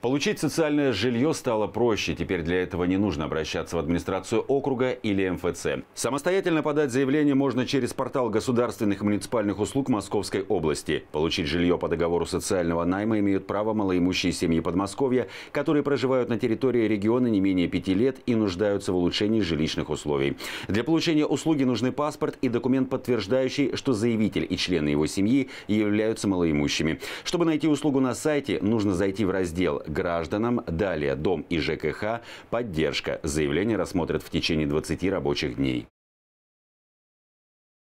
Получить социальное жилье стало проще. Теперь для этого не нужно обращаться в администрацию округа или МФЦ. Самостоятельно подать заявление можно через портал государственных и муниципальных услуг Московской области. Получить жилье по договору социального найма имеют право малоимущие семьи Подмосковья, которые проживают на территории региона не менее пяти лет и нуждаются в улучшении жилищных условий. Для получения услуги нужны паспорт и документ, подтверждающий, что заявитель и члены его семьи являются малоимущими. Чтобы найти услугу на сайте, нужно зайти в раздел гражданам, далее дом и ЖКХ, поддержка. Заявление рассмотрят в течение 20 рабочих дней.